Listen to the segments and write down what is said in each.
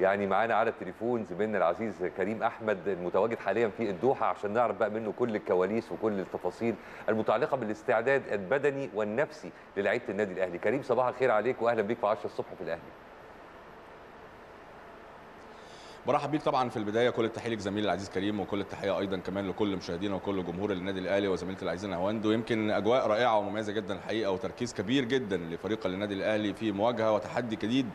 يعني معانا على التليفون زميلنا العزيز كريم احمد المتواجد حاليا في الدوحه عشان نعرف بقى منه كل الكواليس وكل التفاصيل المتعلقه بالاستعداد البدني والنفسي للعيبه النادي الاهلي كريم صباح الخير عليك واهلا بيك في 10 الصبح في الاهلي برحب بيك طبعا في البدايه كل التحيه لك زميلي العزيز كريم وكل التحيه ايضا كمان لكل مشاهدينا وكل جمهور النادي الاهلي وزميلتي العزيزه نهاوند ويمكن اجواء رائعه ومميزه جدا الحقيقه وتركيز كبير جدا لفريق النادي الاهلي في مواجهه وتحدي جديد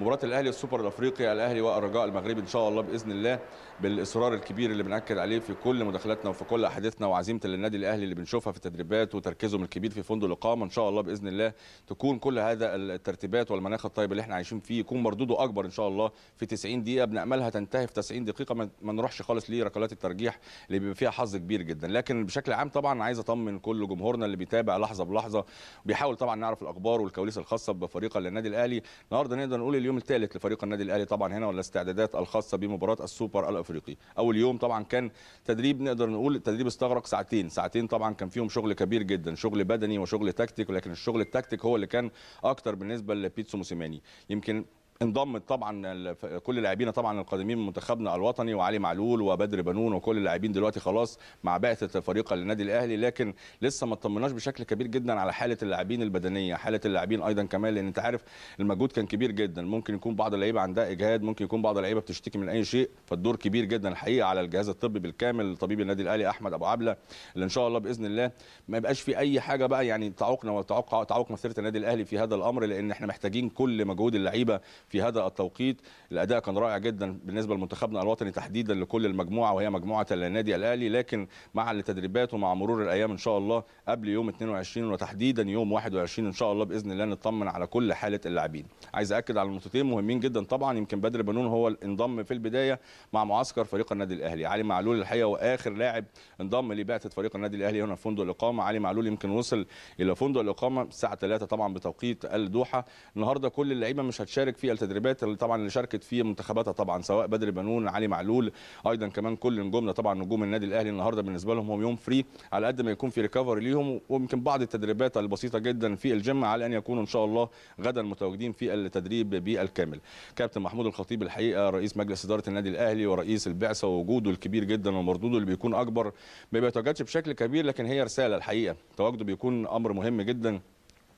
مباراه الاهلي السوبر الافريقي الاهلي والرجاء المغربي ان شاء الله باذن الله بالاصرار الكبير اللي بناكد عليه في كل مداخلاتنا وفي كل احاديثنا وعزيمه النادي الاهلي اللي بنشوفها في التدريبات وتركيزهم الكبير في فندق الاقامه ان شاء الله باذن الله تكون كل هذا الترتيبات والمناخ الطيب اللي احنا عايشين فيه يكون مردوده اكبر ان شاء الله في 90 دقيقه بناملها تنتهي في 90 دقيقه ما نروحش خالص لركلات الترجيح اللي بيبقى فيها حظ كبير جدا لكن بشكل عام طبعا عايز اطمن كل جمهورنا اللي بيتابع لحظه بلحظه بيحاول طبعا نعرف الاخبار والكواليس الخاصه بفريق النادي الاهلي النهارده نقدر نقول اليوم الثالث لفريق النادي الاهلي طبعا هنا والاستعدادات الخاصه بمباراه السوبر الافريقي اول يوم طبعا كان تدريب نقدر نقول التدريب استغرق ساعتين ساعتين طبعا كان فيهم شغل كبير جدا شغل بدني وشغل تكتيك ولكن الشغل التكتيك هو اللي كان اكتر بالنسبه لبيتسو موسيماني يمكن انضمت طبعا كل اللاعبين طبعا القادمين من منتخبنا الوطني وعلي معلول وبدر بنون وكل اللاعبين دلوقتي خلاص مع بعثه فريق للنادي الاهلي لكن لسه ما اطمناش بشكل كبير جدا على حاله اللاعبين البدنيه حاله اللاعبين ايضا كمان لان انت عارف المجهود كان كبير جدا ممكن يكون بعض اللعيبه عندها اجهاد ممكن يكون بعض اللعيبه بتشتكي من اي شيء فالدور كبير جدا الحقيقه على الجهاز الطبي بالكامل طبيب النادي الاهلي احمد ابو عبله اللي ان شاء الله باذن الله ما يبقاش في اي حاجه بقى يعني تعوقنا وتعوق تعوق مسيره النادي الاهلي في هذا الامر لان احنا محتاجين كل مجهود اللعيبه في هذا التوقيت الاداء كان رائع جدا بالنسبه لمنتخبنا الوطني تحديدا لكل المجموعه وهي مجموعه النادي الاهلي لكن مع التدريبات ومع مرور الايام ان شاء الله قبل يوم 22 وتحديدا يوم 21 ان شاء الله باذن الله نطمن على كل حاله اللاعبين عايز اكد على نقطتين مهمين جدا طبعا يمكن بدر بنون هو انضم في البدايه مع معسكر فريق النادي الاهلي علي معلول الحقيقه واخر لاعب انضم لبعثه فريق النادي الاهلي هنا في فندق الاقامه علي معلول يمكن وصل الى فندق الاقامه الساعه 3 طبعا بتوقيت الدوحه النهارده كل اللعيبه مش هتشارك في التدريبات اللي طبعا اللي شاركت فيه منتخباتها طبعا سواء بدر بنون علي معلول ايضا كمان كل نجومنا طبعا نجوم النادي الاهلي النهارده بالنسبه لهم هو يوم فري على قد ما يكون في ريكفري ليهم ويمكن بعض التدريبات البسيطه جدا في الجيم على ان يكونوا ان شاء الله غدا متواجدين في التدريب بالكامل كابتن محمود الخطيب الحقيقه رئيس مجلس اداره النادي الاهلي ورئيس البعثه ووجوده الكبير جدا ومردوده اللي بيكون اكبر ما بيتواجدش بشكل كبير لكن هي رساله الحقيقه تواجده بيكون امر مهم جدا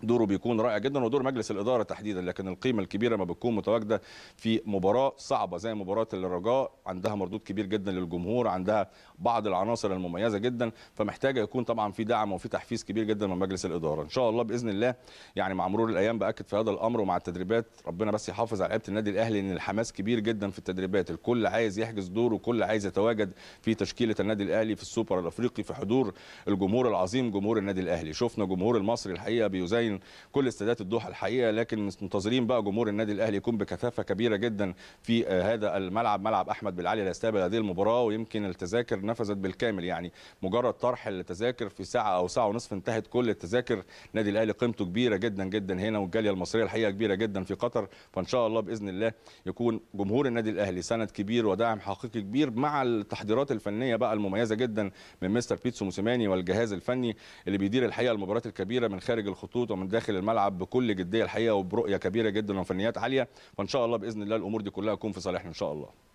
دوره بيكون رائع جدا ودور مجلس الاداره تحديدا لكن القيمه الكبيره ما بتكون متواجده في مباراه صعبه زي مباراه الرجاء عندها مردود كبير جدا للجمهور عندها بعض العناصر المميزه جدا فمحتاجه يكون طبعا في دعم وفي تحفيز كبير جدا من مجلس الاداره ان شاء الله باذن الله يعني مع مرور الايام باكد في هذا الامر ومع التدريبات ربنا بس يحافظ على لعيبه النادي الاهلي ان الحماس كبير جدا في التدريبات الكل عايز يحجز دوره وكل عايز يتواجد في تشكيله النادي الاهلي في السوبر الافريقي في حضور الجمهور العظيم جمهور النادي الاهلي شفنا جمهور المصري الحقيقه بيزين كل استادات الدوحه الحقيقه لكن منتظرين بقى جمهور النادي الاهلي يكون بكثافه كبيره جدا في آه، هذا الملعب ملعب احمد بالعلي لاستقبال هذه المباراه ويمكن التذاكر نفذت بالكامل يعني مجرد طرح التذاكر في ساعه او ساعه ونصف انتهت كل التذاكر النادي الاهلي قيمته كبيره جدا جدا هنا والجاليه المصريه الحقيقه كبيره جدا في قطر فان شاء الله باذن الله يكون جمهور النادي الاهلي سند كبير ودعم حقيقي كبير مع التحضيرات الفنيه بقى المميزه جدا من مستر بيتسو موسيماني والجهاز الفني اللي بيدير الحقيقه المباريات الكبيره من خارج الخطوط ومن من داخل الملعب بكل جديه الحقيقه وبرؤيه كبيره جدا وفنيات عاليه فان شاء الله باذن الله الامور دي كلها تكون في صالحنا ان شاء الله